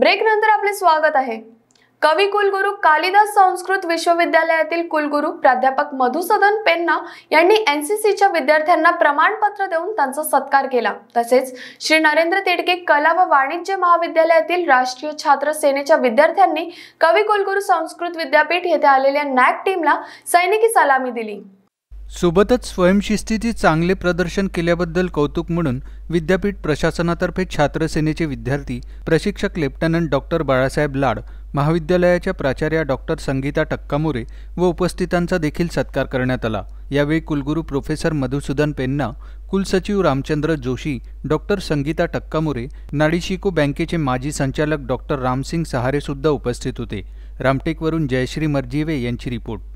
break नंतर आपले स्वागत आहे कवी कुलगुरू कालिदास संस्कृत विश्वविद्यालयातील कुलगुरू प्राध्यापक मधुसदन पेन्ना यांनी एन सी सीच्या विद्यार्थ्यांना प्रमाणपत्र देऊन त्यांचा सत्कार केला तसेच श्री नरेंद्र तिडके कला व वाणिज्य महाविद्यालयातील राष्ट्रीय छात्र सेनेच्या विद्यार्थ्यांनी कवी कुलगुरू संस्कृत विद्यापीठ येथे आलेल्या नॅक टीमला सैनिकी सलामी दिली सोबतच स्वयंशिस्तीचे चांगले प्रदर्शन केल्याबद्दल कौतुक म्हणून विद्यापीठ प्रशासनातर्फे छात्रसेनेचे विद्यार्थी प्रशिक्षक लेफ्टनंट डॉक्टर बाळासाहेब लाड महाविद्यालयाच्या प्राचार्या डॉक्टर संगीता टक्कामोरे व उपस्थितांचा देखील सत्कार करण्यात आला यावेळी कुलगुरू प्रोफेसर मधुसूदन पेन्ना कुलसचिव रामचंद्र जोशी डॉक्टर संगीता टक्कामोरे नाडीशिको बँकेचे माजी संचालक डॉक्टर रामसिंग सहारेसुद्धा उपस्थित होते रामटेकवरून जयश्री मर्जीवे यांची रिपोर्ट